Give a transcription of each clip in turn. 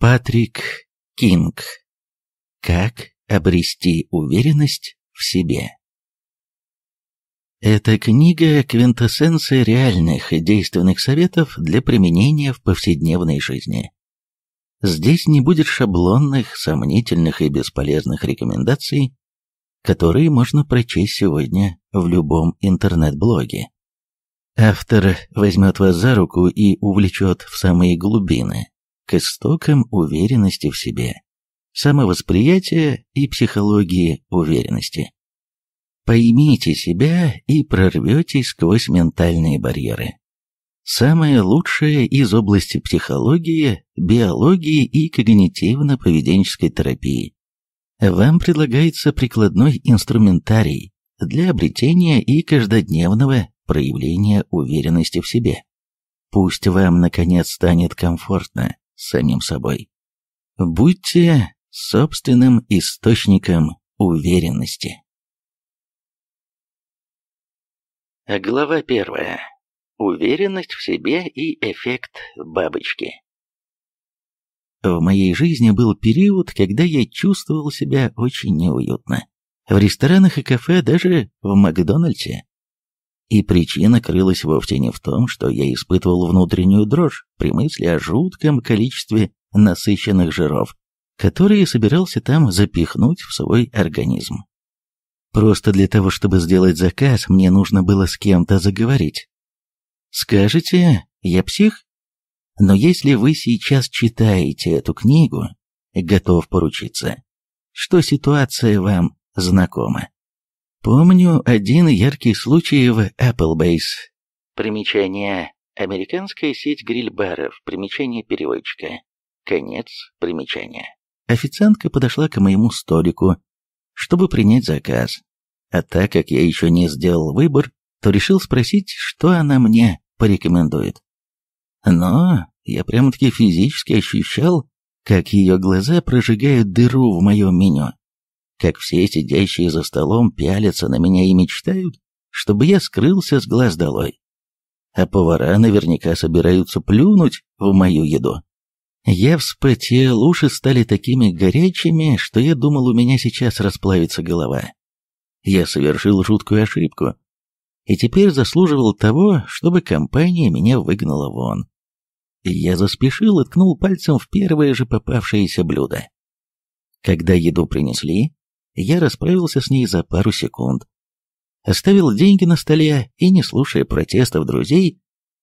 Патрик Кинг. Как обрести уверенность в себе? Эта книга – квинтэссенция реальных действенных советов для применения в повседневной жизни. Здесь не будет шаблонных, сомнительных и бесполезных рекомендаций, которые можно прочесть сегодня в любом интернет-блоге. Автор возьмет вас за руку и увлечет в самые глубины к истокам уверенности в себе, самовосприятия и психологии уверенности. Поймите себя и прорветесь сквозь ментальные барьеры. Самое лучшее из области психологии, биологии и когнитивно-поведенческой терапии. Вам предлагается прикладной инструментарий для обретения и каждодневного проявления уверенности в себе. Пусть вам, наконец, станет комфортно, самим собой. Будьте собственным источником уверенности. Глава первая. Уверенность в себе и эффект бабочки. В моей жизни был период, когда я чувствовал себя очень неуютно. В ресторанах и кафе, даже в Макдональдсе. И причина крылась вовсе не в том, что я испытывал внутреннюю дрожь при мысли о жутком количестве насыщенных жиров, которые собирался там запихнуть в свой организм. Просто для того, чтобы сделать заказ, мне нужно было с кем-то заговорить. Скажете, я псих? Но если вы сейчас читаете эту книгу, готов поручиться, что ситуация вам знакома. Помню один яркий случай в Applebee's. Примечание. Американская сеть гриль-баров. Примечание переводчика. Конец примечания. Официантка подошла к моему столику, чтобы принять заказ. А так как я еще не сделал выбор, то решил спросить, что она мне порекомендует. Но я прямо-таки физически ощущал, как ее глаза прожигают дыру в моем меню как все сидящие за столом пялятся на меня и мечтают, чтобы я скрылся с глаз долой. А повара наверняка собираются плюнуть в мою еду. Я вспотел, уши стали такими горячими, что я думал, у меня сейчас расплавится голова. Я совершил жуткую ошибку, и теперь заслуживал того, чтобы компания меня выгнала вон. Я заспешил и ткнул пальцем в первое же попавшееся блюдо. Когда еду принесли, я расправился с ней за пару секунд. Оставил деньги на столе и, не слушая протестов друзей,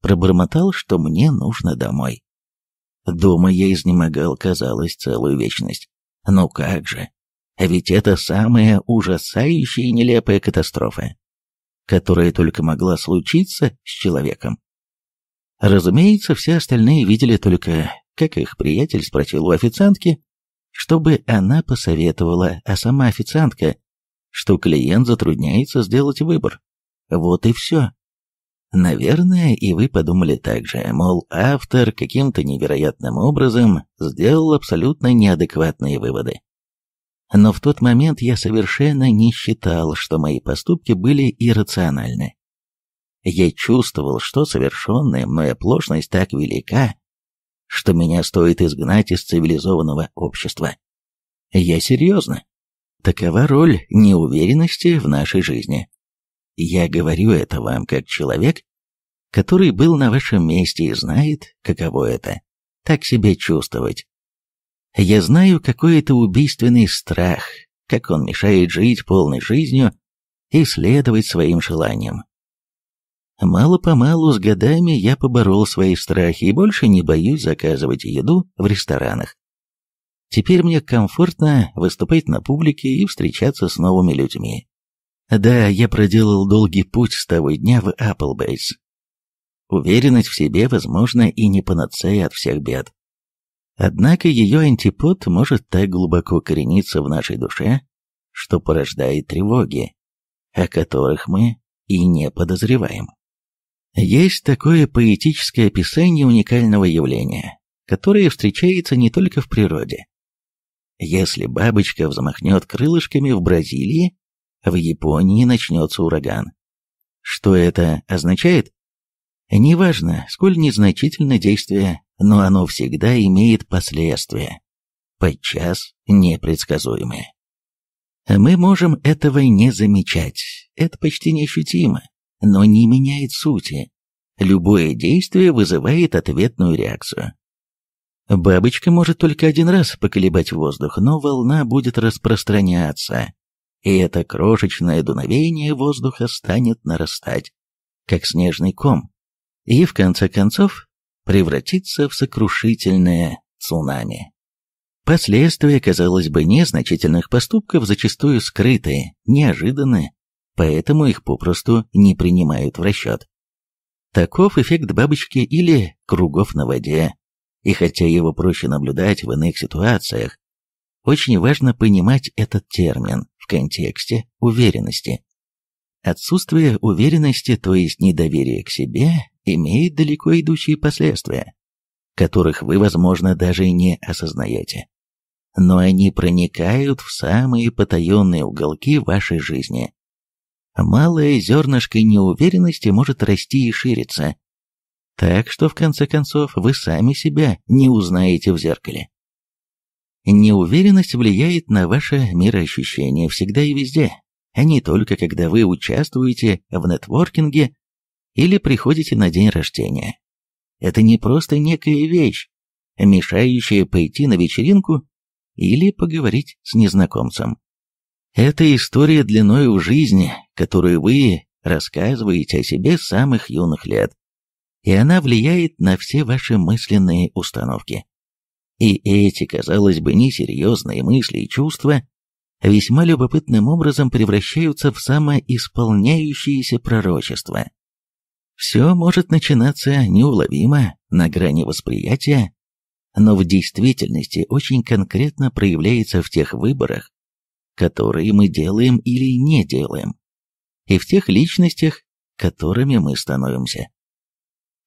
пробормотал, что мне нужно домой. Дома я изнемогал, казалось, целую вечность. Ну как же? А ведь это самая ужасающая и нелепая катастрофа, которая только могла случиться с человеком. Разумеется, все остальные видели только, как их приятель спросил у официантки, чтобы она посоветовала, а сама официантка, что клиент затрудняется сделать выбор. Вот и все. Наверное, и вы подумали так же, мол, автор каким-то невероятным образом сделал абсолютно неадекватные выводы. Но в тот момент я совершенно не считал, что мои поступки были иррациональны. Я чувствовал, что совершенная мной оплошность так велика, что меня стоит изгнать из цивилизованного общества. Я серьезно. Такова роль неуверенности в нашей жизни. Я говорю это вам как человек, который был на вашем месте и знает, каково это — так себя чувствовать. Я знаю, какой это убийственный страх, как он мешает жить полной жизнью и следовать своим желаниям. Мало-помалу с годами я поборол свои страхи и больше не боюсь заказывать еду в ресторанах. Теперь мне комфортно выступать на публике и встречаться с новыми людьми. Да, я проделал долгий путь с того дня в Апплбейс. Уверенность в себе, возможно, и не панацея от всех бед. Однако ее антипод может так глубоко корениться в нашей душе, что порождает тревоги, о которых мы и не подозреваем. Есть такое поэтическое описание уникального явления, которое встречается не только в природе. Если бабочка взмахнет крылышками в Бразилии, в Японии начнется ураган. Что это означает? Неважно, сколь незначительно действие, но оно всегда имеет последствия, подчас непредсказуемые. Мы можем этого не замечать, это почти неощутимо, но не меняет сути. Любое действие вызывает ответную реакцию. Бабочка может только один раз поколебать воздух, но волна будет распространяться, и это крошечное дуновение воздуха станет нарастать, как снежный ком, и в конце концов превратится в сокрушительное цунами. Последствия, казалось бы, незначительных поступков зачастую скрыты, неожиданные поэтому их попросту не принимают в расчет. Таков эффект бабочки или кругов на воде. И хотя его проще наблюдать в иных ситуациях, очень важно понимать этот термин в контексте уверенности. Отсутствие уверенности, то есть недоверие к себе, имеет далеко идущие последствия, которых вы, возможно, даже не осознаете. Но они проникают в самые потаенные уголки вашей жизни а малое зернышко неуверенности может расти и шириться. Так что, в конце концов, вы сами себя не узнаете в зеркале. Неуверенность влияет на ваше мироощущение всегда и везде, а не только когда вы участвуете в нетворкинге или приходите на день рождения. Это не просто некая вещь, мешающая пойти на вечеринку или поговорить с незнакомцем. Это история длиной в жизни, которую вы рассказываете о себе с самых юных лет, и она влияет на все ваши мысленные установки. И эти, казалось бы, несерьезные мысли и чувства весьма любопытным образом превращаются в самоисполняющиеся пророчества. Все может начинаться неуловимо, на грани восприятия, но в действительности очень конкретно проявляется в тех выборах, которые мы делаем или не делаем, и в тех личностях, которыми мы становимся.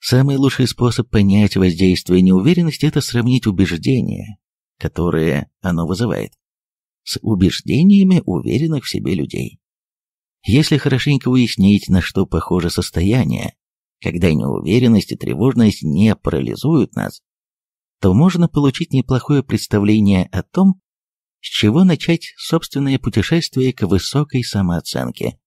Самый лучший способ понять воздействие неуверенности – это сравнить убеждения, которые оно вызывает, с убеждениями уверенных в себе людей. Если хорошенько уяснить, на что похоже состояние, когда неуверенность и тревожность не парализуют нас, то можно получить неплохое представление о том, с чего начать собственное путешествие к высокой самооценке?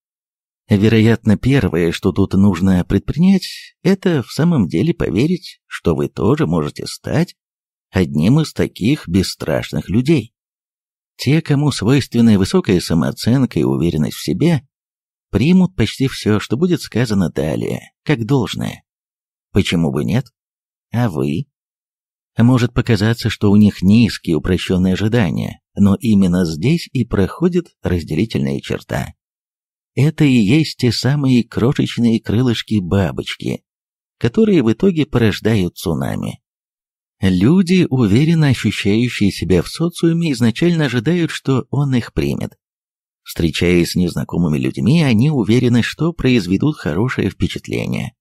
Вероятно, первое, что тут нужно предпринять, это в самом деле поверить, что вы тоже можете стать одним из таких бесстрашных людей. Те, кому свойственна высокая самооценка и уверенность в себе, примут почти все, что будет сказано далее, как должное. Почему бы нет? А вы? Может показаться, что у них низкие упрощенные ожидания, но именно здесь и проходит разделительная черта. Это и есть те самые крошечные крылышки бабочки, которые в итоге порождают цунами. Люди, уверенно ощущающие себя в социуме, изначально ожидают, что он их примет. Встречаясь с незнакомыми людьми, они уверены, что произведут хорошее впечатление.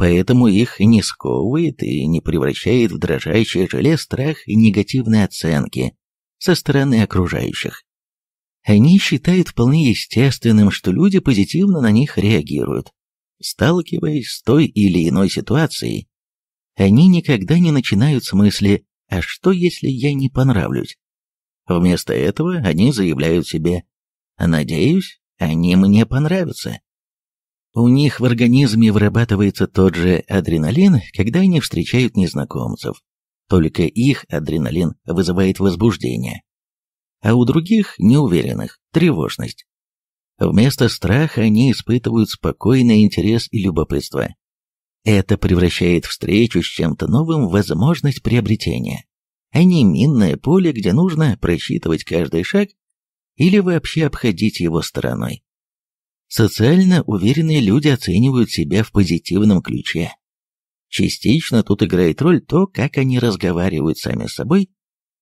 Поэтому их не сковывает и не превращает в дрожащее желе страх и негативные оценки со стороны окружающих. Они считают вполне естественным, что люди позитивно на них реагируют. Сталкиваясь с той или иной ситуацией, они никогда не начинают с мысли «А что, если я не понравлюсь?». Вместо этого они заявляют себе «Надеюсь, они мне понравятся». У них в организме вырабатывается тот же адреналин, когда они встречают незнакомцев. Только их адреналин вызывает возбуждение. А у других, неуверенных, тревожность. Вместо страха они испытывают спокойный интерес и любопытство. Это превращает встречу с чем-то новым в возможность приобретения, а не минное поле, где нужно просчитывать каждый шаг или вообще обходить его стороной. Социально уверенные люди оценивают себя в позитивном ключе. Частично тут играет роль то, как они разговаривают сами с собой,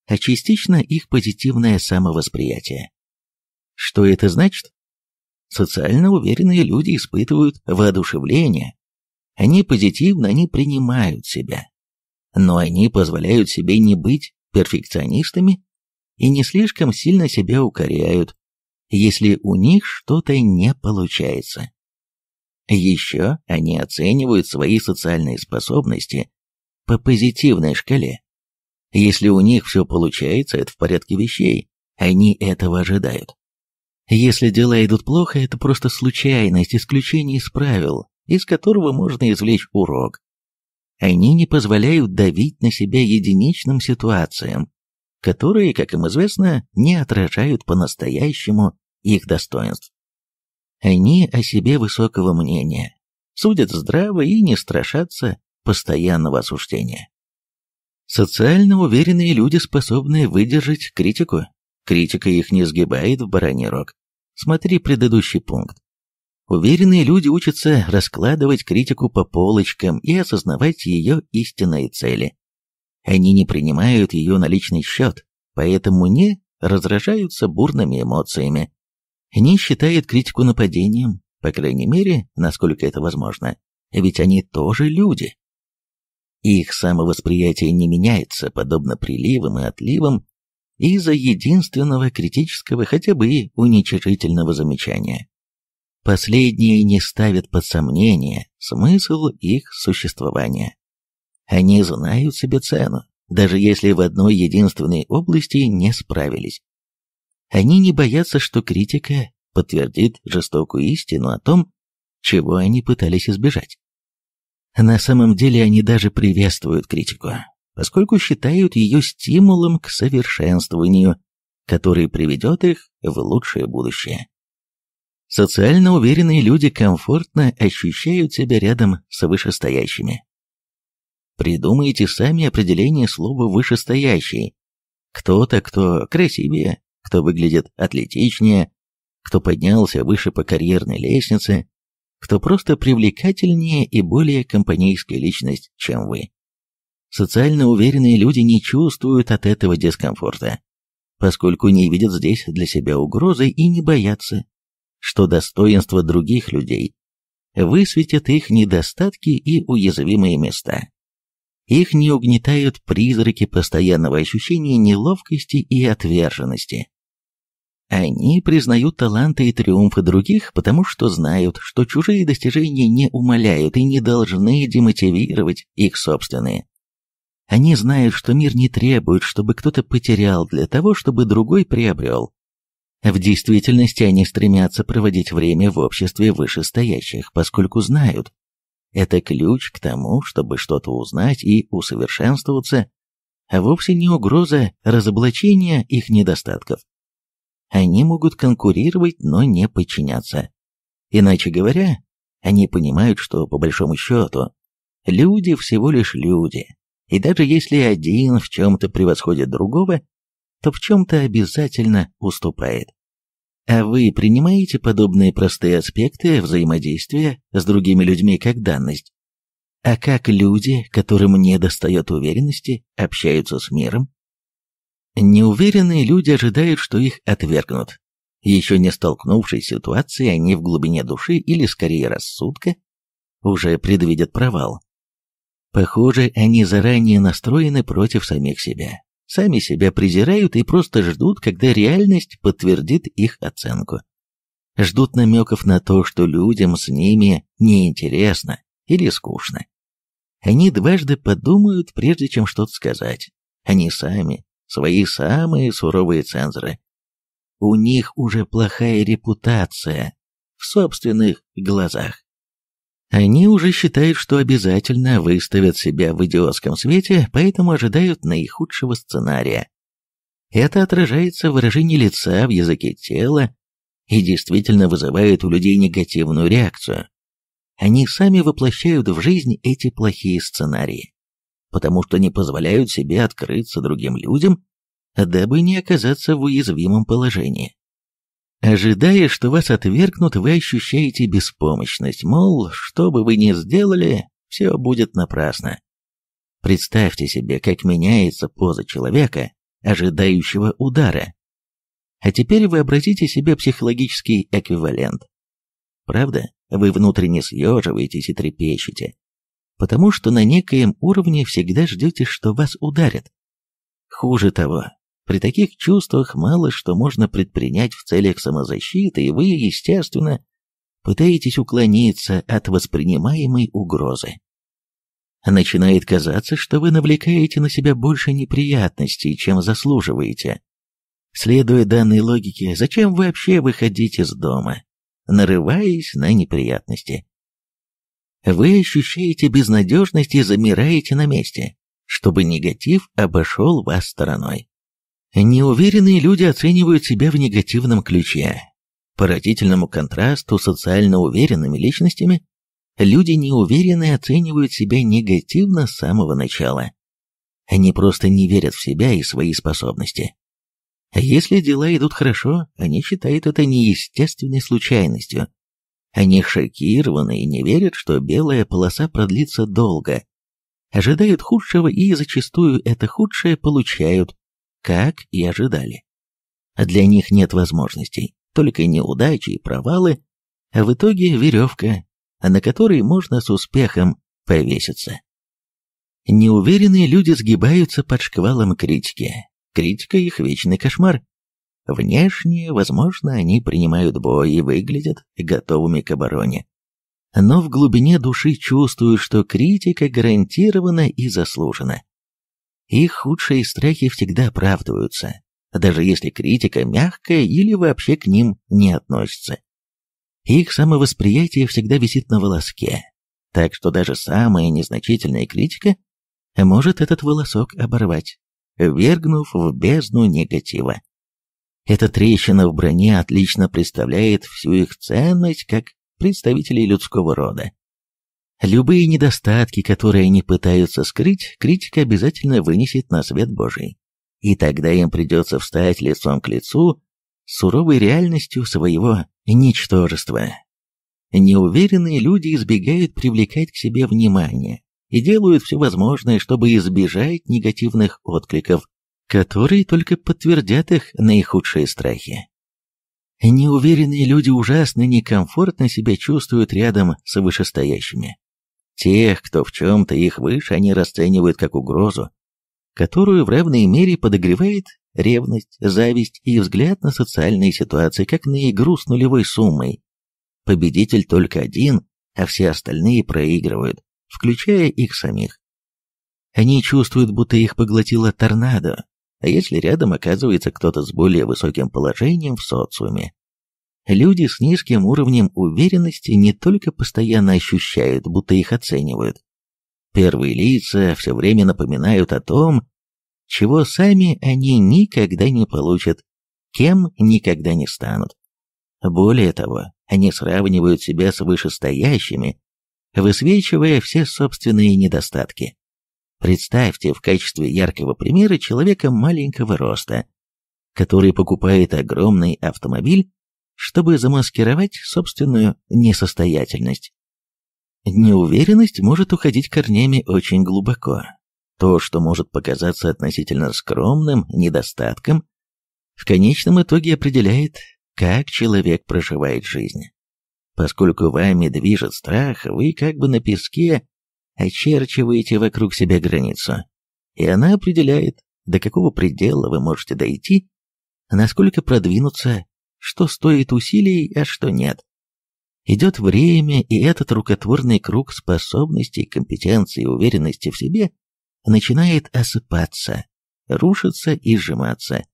а частично их позитивное самовосприятие. Что это значит? Социально уверенные люди испытывают воодушевление. Они позитивно, они принимают себя. Но они позволяют себе не быть перфекционистами и не слишком сильно себя укоряют, если у них что-то не получается. Еще они оценивают свои социальные способности по позитивной шкале. Если у них все получается, это в порядке вещей, они этого ожидают. Если дела идут плохо, это просто случайность, исключение из правил, из которого можно извлечь урок. Они не позволяют давить на себя единичным ситуациям, которые, как им известно, не отражают по-настоящему их достоинств. Они о себе высокого мнения, судят здраво и не страшатся постоянного осуждения. Социально уверенные люди способны выдержать критику. Критика их не сгибает в бараний рог. Смотри предыдущий пункт. Уверенные люди учатся раскладывать критику по полочкам и осознавать ее истинные цели. Они не принимают ее на личный счет, поэтому не разражаются бурными эмоциями. Не считают критику нападением, по крайней мере, насколько это возможно, ведь они тоже люди. Их самовосприятие не меняется, подобно приливам и отливам, из-за единственного критического, хотя бы и уничижительного замечания. Последние не ставят под сомнение смысл их существования. Они знают себе цену, даже если в одной единственной области не справились. Они не боятся, что критика подтвердит жестокую истину о том, чего они пытались избежать. На самом деле они даже приветствуют критику, поскольку считают ее стимулом к совершенствованию, который приведет их в лучшее будущее. Социально уверенные люди комфортно ощущают себя рядом с вышестоящими. Придумайте сами определение слова «вышестоящий». Кто-то, кто красивее, кто выглядит атлетичнее, кто поднялся выше по карьерной лестнице, кто просто привлекательнее и более компанейская личность, чем вы. Социально уверенные люди не чувствуют от этого дискомфорта, поскольку не видят здесь для себя угрозы и не боятся, что достоинство других людей высветит их недостатки и уязвимые места. Их не угнетают призраки постоянного ощущения неловкости и отверженности. Они признают таланты и триумфы других, потому что знают, что чужие достижения не умаляют и не должны демотивировать их собственные. Они знают, что мир не требует, чтобы кто-то потерял для того, чтобы другой приобрел. В действительности они стремятся проводить время в обществе вышестоящих, поскольку знают, это ключ к тому, чтобы что-то узнать и усовершенствоваться, а вовсе не угроза разоблачения их недостатков. Они могут конкурировать, но не подчиняться. Иначе говоря, они понимают, что по большому счету люди всего лишь люди, и даже если один в чем-то превосходит другого, то в чем-то обязательно уступает. А вы принимаете подобные простые аспекты взаимодействия с другими людьми как данность? А как люди, которым не достает уверенности, общаются с миром? Неуверенные люди ожидают, что их отвергнут. Еще не столкнувшись с ситуацией, они в глубине души или скорее рассудка уже предвидят провал. Похоже, они заранее настроены против самих себя сами себя презирают и просто ждут, когда реальность подтвердит их оценку. Ждут намеков на то, что людям с ними неинтересно или скучно. Они дважды подумают, прежде чем что-то сказать. Они сами, свои самые суровые цензоры. У них уже плохая репутация в собственных глазах. Они уже считают, что обязательно выставят себя в идиотском свете, поэтому ожидают наихудшего сценария. Это отражается в выражении лица, в языке тела и действительно вызывает у людей негативную реакцию. Они сами воплощают в жизнь эти плохие сценарии, потому что не позволяют себе открыться другим людям, дабы не оказаться в уязвимом положении. Ожидая, что вас отвергнут, вы ощущаете беспомощность, мол, что бы вы ни сделали, все будет напрасно. Представьте себе, как меняется поза человека, ожидающего удара. А теперь вы вообразите себе психологический эквивалент. Правда, вы внутренне съеживаетесь и трепещете, потому что на некоем уровне всегда ждете, что вас ударят. Хуже того, при таких чувствах мало что можно предпринять в целях самозащиты, и вы, естественно, пытаетесь уклониться от воспринимаемой угрозы. Начинает казаться, что вы навлекаете на себя больше неприятностей, чем заслуживаете. Следуя данной логике, зачем вообще выходить из дома, нарываясь на неприятности? Вы ощущаете безнадежность и замираете на месте, чтобы негатив обошел вас стороной. Неуверенные люди оценивают себя в негативном ключе. По родительному контрасту с социально уверенными личностями, люди неуверенные оценивают себя негативно с самого начала. Они просто не верят в себя и свои способности. А если дела идут хорошо, они считают это неестественной случайностью. Они шокированы и не верят, что белая полоса продлится долго. Ожидают худшего и зачастую это худшее получают, как и ожидали. А для них нет возможностей, только неудачи и провалы, а в итоге веревка, на которой можно с успехом повеситься. Неуверенные люди сгибаются под шквалом критики. Критика их вечный кошмар. Внешне, возможно, они принимают бой и выглядят готовыми к обороне. Но в глубине души чувствуют, что критика гарантирована и заслужена. Их худшие страхи всегда оправдываются, даже если критика мягкая или вообще к ним не относится. Их самовосприятие всегда висит на волоске, так что даже самая незначительная критика может этот волосок оборвать, вергнув в бездну негатива. Эта трещина в броне отлично представляет всю их ценность как представителей людского рода. Любые недостатки, которые они пытаются скрыть, критика обязательно вынесет на свет Божий. И тогда им придется встать лицом к лицу с суровой реальностью своего ничтожества. Неуверенные люди избегают привлекать к себе внимание и делают все возможное, чтобы избежать негативных откликов, которые только подтвердят их наихудшие страхи. Неуверенные люди ужасно некомфортно себя чувствуют рядом с вышестоящими. Тех, кто в чем-то их выше, они расценивают как угрозу, которую в равной мере подогревает ревность, зависть и взгляд на социальные ситуации, как на игру с нулевой суммой. Победитель только один, а все остальные проигрывают, включая их самих. Они чувствуют, будто их поглотило торнадо, а если рядом оказывается кто-то с более высоким положением в социуме, Люди с низким уровнем уверенности не только постоянно ощущают, будто их оценивают. Первые лица все время напоминают о том, чего сами они никогда не получат, кем никогда не станут. Более того, они сравнивают себя с вышестоящими, высвечивая все собственные недостатки. Представьте в качестве яркого примера человека маленького роста, который покупает огромный автомобиль чтобы замаскировать собственную несостоятельность. Неуверенность может уходить корнями очень глубоко. То, что может показаться относительно скромным недостатком, в конечном итоге определяет, как человек проживает жизнь. Поскольку вами движет страх, вы как бы на песке очерчиваете вокруг себя границу, и она определяет, до какого предела вы можете дойти, насколько продвинуться что стоит усилий, а что нет. Идет время, и этот рукотворный круг способностей, компетенции и уверенности в себе начинает осыпаться, рушиться и сжиматься.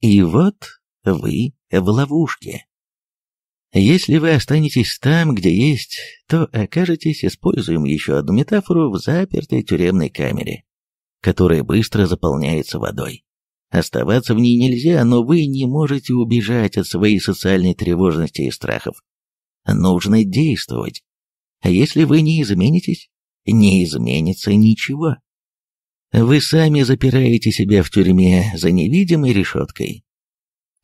И вот вы в ловушке. Если вы останетесь там, где есть, то окажетесь, используем еще одну метафору, в запертой тюремной камере, которая быстро заполняется водой. Оставаться в ней нельзя, но вы не можете убежать от своей социальной тревожности и страхов. Нужно действовать. А если вы не изменитесь, не изменится ничего. Вы сами запираете себя в тюрьме за невидимой решеткой.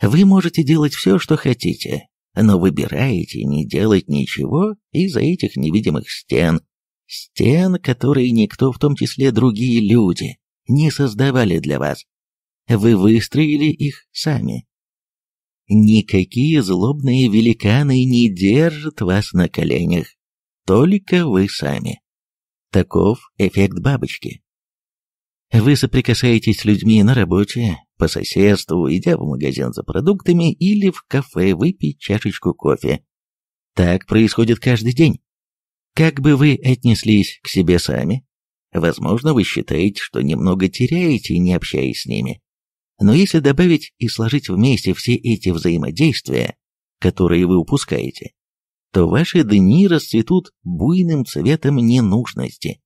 Вы можете делать все, что хотите, но выбираете не делать ничего из-за этих невидимых стен, стен, которые никто, в том числе другие люди, не создавали для вас. Вы выстроили их сами. Никакие злобные великаны не держат вас на коленях, только вы сами. Таков эффект бабочки. Вы соприкасаетесь с людьми на работе, по соседству, идя в магазин за продуктами или в кафе выпить чашечку кофе. Так происходит каждый день. Как бы вы отнеслись к себе сами? Возможно, вы считаете, что немного теряете, не общаясь с ними. Но если добавить и сложить вместе все эти взаимодействия, которые вы упускаете, то ваши дни расцветут буйным цветом ненужности.